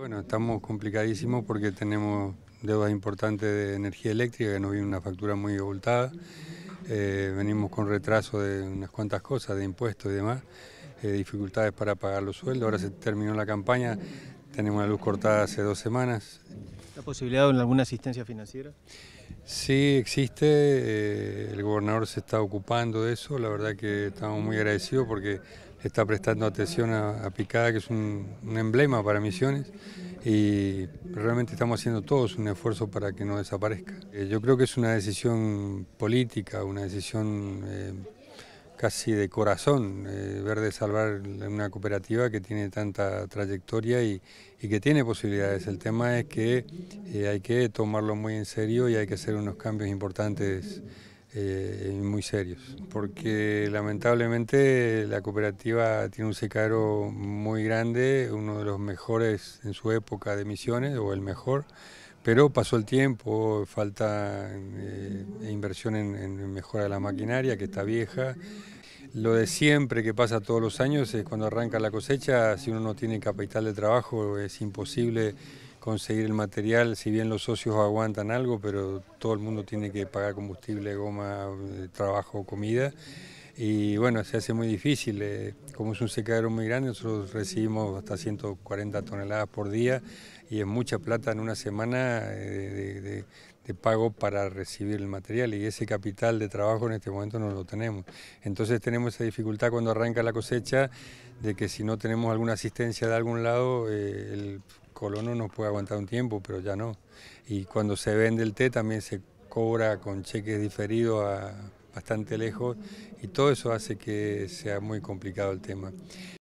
Bueno, estamos complicadísimos porque tenemos deudas importantes de energía eléctrica que nos viene una factura muy abultada. Eh, venimos con retraso de unas cuantas cosas, de impuestos y demás, eh, dificultades para pagar los sueldos. Ahora se terminó la campaña, tenemos la luz cortada hace dos semanas. ¿La posibilidad de alguna asistencia financiera? Sí, existe. Eh, el gobernador se está ocupando de eso. La verdad que estamos muy agradecidos porque está prestando atención a, Picada, que es un, emblema para Misiones, y realmente estamos haciendo todos un esfuerzo para que no desaparezca. Eh, yo creo que es una decisión política, una decisión... Eh, casi de corazón eh, ver de salvar una cooperativa que tiene tanta trayectoria y, que tiene posibilidades. El tema es que eh, hay que tomarlo muy en serio y hay que hacer unos cambios importantes eh, muy serios, porque lamentablemente la cooperativa tiene un secaro muy grande, uno de los mejores en su época de misiones o el mejor pero pasó el tiempo, falta inversión en, mejora de la maquinaria que está vieja, lo de siempre que pasa todos los años es cuando arranca la cosecha, si uno no tiene capital de trabajo es imposible conseguir el material, si bien los socios aguantan algo, pero todo el mundo tiene que pagar combustible, goma, eh, trabajo, comida y bueno, se hace muy difícil. Eh, como es un secadero muy grande, nosotros recibimos hasta 140 toneladas por día y es mucha plata en una semana eh, de, pago para recibir el material y ese capital de trabajo en este momento no lo tenemos. Entonces tenemos esa dificultad cuando arranca la cosecha de que si no tenemos alguna asistencia de algún lado, eh, el colono nos puede aguantar un tiempo, pero ya no. Y cuando se vende el té también se cobra con cheques diferidos a bastante lejos y todo eso hace que sea muy complicado el tema.